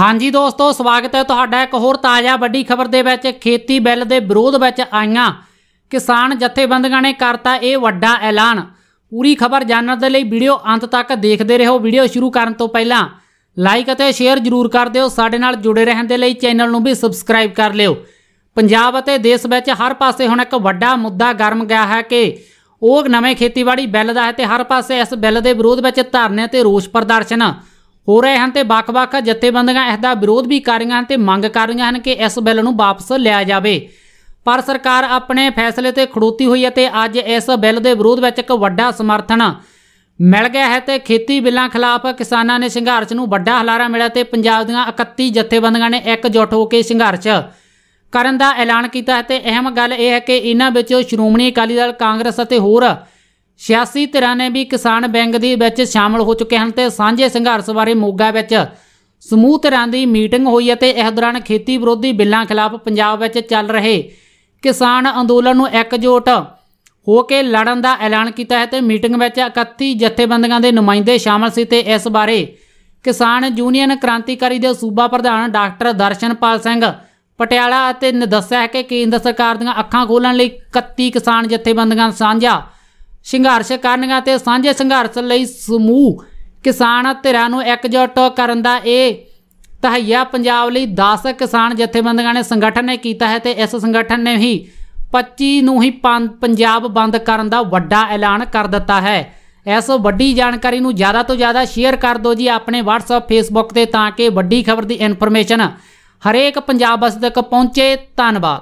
ਹਾਂਜੀ ਦੋਸਤੋ ਸਵਾਗਤ ਹੈ ਤੁਹਾਡਾ ਇੱਕ ਹੋਰ ਤਾਜ਼ਾ ਵੱਡੀ ਖਬਰ ਦੇ ਵਿੱਚ ਖੇਤੀ ਬਿੱਲ ਦੇ ਵਿਰੋਧ ਵਿੱਚ ਆਈਆਂ ਕਿਸਾਨ ਜਥੇਬੰਦੀਆਂ ਨੇ ਕਰਤਾ ਇਹ ਵੱਡਾ ਐਲਾਨ ਪੂਰੀ ਖਬਰ ਜਾਣਨ ਦੇ ਲਈ ਵੀਡੀਓ ਅੰਤ ਤੱਕ ਦੇਖਦੇ ਰਹੋ ਵੀਡੀਓ ਸ਼ੁਰੂ ਕਰਨ ਤੋਂ ਪਹਿਲਾਂ ਲਾਈਕ ਅਤੇ ਸ਼ੇਅਰ ਜ਼ਰੂਰ ਕਰ ਦਿਓ ਸਾਡੇ ਨਾਲ ਜੁੜੇ ਰਹਿਣ ਦੇ ਲਈ ਚੈਨਲ ਨੂੰ ਵੀ ਸਬਸਕ੍ਰਾਈਬ ਕਰ ਲਿਓ ਪੰਜਾਬ ਅਤੇ ਦੇਸ਼ ਵਿੱਚ ਹਰ ਪਾਸੇ ਹੁਣ ਇੱਕ ਵੱਡਾ ਮੁੱਦਾ ਗਰਮ ਗਿਆ ਹੈ ਕਿ ਉਹ ਨਵੇਂ ਖੇਤੀਬਾੜੀ ਬਿੱਲ ਦਾ ਹੈ ਤੇ ਹਰ ਪਾਸੇ ਇਸ ਬਿੱਲ ਦੇ ਵਿਰੋਧ ਵਿੱਚ ਧਰਨੇ ਤੇ ਰੋਸ ਪ੍ਰਦਰਸ਼ਨ ਹੋ ਰਹੇ ਹਨ ਤੇ ਵੱਖ-ਵੱਖ ਜਥੇਬੰਦੀਆਂ ਇਸ ਦਾ ਵਿਰੋਧ ਵੀ ਕਰ ਰਹੀਆਂ ਹਨ ਤੇ ਮੰਗ ਕਰ ਰਹੀਆਂ ਹਨ ਕਿ ਇਸ ਬਿੱਲ ਨੂੰ ਵਾਪਸ ਲਿਆ ਜਾਵੇ ਪਰ ਸਰਕਾਰ ਆਪਣੇ ਫੈਸਲੇ ਤੇ ਖੜੋਤੀ ਹੋਈ ਹੈ ਤੇ ਅੱਜ ਇਸ ਬਿੱਲ ਦੇ ਵਿਰੋਧ ਵਿੱਚ ਇੱਕ ਵੱਡਾ ਸਮਰਥਨ ਮਿਲ ਗਿਆ ਹੈ ਤੇ ਖੇਤੀ ਬਿੱਲਾਂ ਖਿਲਾਫ ਕਿਸਾਨਾਂ ਨੇ ਸੰਘਰਸ਼ ਨੂੰ ਵੱਡਾ ਹਲਾਰਾ ਮਿਲਿਆ ਤੇ ਪੰਜਾਬ ਦੀਆਂ 31 ਜਥੇਬੰਦੀਆਂ ਨੇ ਇਕਜੁੱਟ ਹੋ ਕੇ ਸੰਘਰਸ਼ ਕਰਨ ਦਾ ਐਲਾਨ ਕੀਤਾ ਹੈ ਤੇ ਅਹਿਮ ਗੱਲ ਇਹ ਹੈ ਕਿ ਇਹਨਾਂ ਵਿੱਚੋਂ ਸ਼੍ਰੋਮਣੀ ਅਕਾਲੀ ਦਲ ਕਾਂਗਰਸ ਅਤੇ ਹੋਰ 86 ਧਿਰਾਂ ਨੇ ਵੀ ਕਿਸਾਨ ਬੈਂਕ ਦੇ ਵਿੱਚ ਸ਼ਾਮਲ ਹੋ ਚੁੱਕੇ ਹਨ ਤੇ ਸਾਂਝੇ ਸੰਘਰਸ਼ ਬਾਰੇ ਮੋਗਾ ਵਿੱਚ ਸਮੂਹ ਧਿਰਾਂ ਦੀ ਮੀਟਿੰਗ ਹੋਈ ਅਤੇ ਇਸ ਦੌਰਾਨ ਖੇਤੀ ਵਿਰੋਧੀ ਬਿੱਲਾਂ ਖਿਲਾਫ ਪੰਜਾਬ ਵਿੱਚ ਚੱਲ ਰਹੇ ਕਿਸਾਨ ਅੰਦੋਲਨ ਨੂੰ ਇਕਜੋਟ ਹੋ ਕੇ ਲੜਨ ਦਾ ਐਲਾਨ ਕੀਤਾ ਹੈ ਤੇ ਮੀਟਿੰਗ ਵਿੱਚ 31 ਜਥੇਬੰਦੀਆਂ ਦੇ ਨੁਮਾਇੰਦੇ ਸ਼ਾਮਲ ਸੀ ਤੇ ਇਸ ਬਾਰੇ ਕਿਸਾਨ ਯੂਨੀਅਨ ਕ੍ਰਾਂਤੀਕਾਰੀ ਦੇ ਸੂਬਾ ਪ੍ਰਧਾਨ ਡਾਕਟਰ ਦਰਸ਼ਨਪਾਲ ਸਿੰਘ ਪਟਿਆਲਾ ਅਤੇ ਨੇ ਦੱਸਿਆ ਕਿ ਕੇਂਦਰ ਸਰਕਾਰ ਦੀਆਂ ਅੱਖਾਂ ਖੋਲਣ ਲਈ 31 ਕਿਸਾਨ ਜਥੇਬੰਦੀਆਂ ਸਾਂਝਾ ਸੰਘਰਸ਼ ਕਰਨਗਾ ਤੇ ਸਾਂਝੇ ਸੰਘਰਸ਼ ਲਈ ਸਮੂਹ ਕਿਸਾਨ ਧਿਰਾਂ ਨੂੰ ਇਕਜੁੱਟ ਕਰਨ ਦਾ ਇਹ ਤਹਈਆ ਪੰਜਾਬ ਲਈ 10 ਕਿਸਾਨ ਜਥੇਬੰਦੀਆਂ ਨੇ ਸੰਗਠਨ ਨੇ ਕੀਤਾ ਹੈ ਤੇ ਇਸ ਸੰਗਠਨ ਨੇ ਹੀ 25 ਨੂੰ ਹੀ ਪੰਜਾਬ ਬੰਦ ਕਰਨ ਦਾ ਵੱਡਾ ਐਲਾਨ ਕਰ ਦਿੱਤਾ ਹੈ ਇਸ ਵੱਡੀ ਜਾਣਕਾਰੀ ਨੂੰ ਜ਼ਿਆਦਾ ਤੋਂ ਜ਼ਿਆਦਾ ਸ਼ੇਅਰ ਕਰ ਦਿਓ ਜੀ ਆਪਣੇ WhatsApp Facebook ਤੇ ਤਾਂ ਕਿ ਵੱਡੀ ਖਬਰ ਦੀ ਇਨਫੋਰਮੇਸ਼ਨ ਹਰੇਕ ਪੰਜਾਬ ਵਸਦਕ ਪਹੁੰਚੇ ਧੰਨਵਾਦ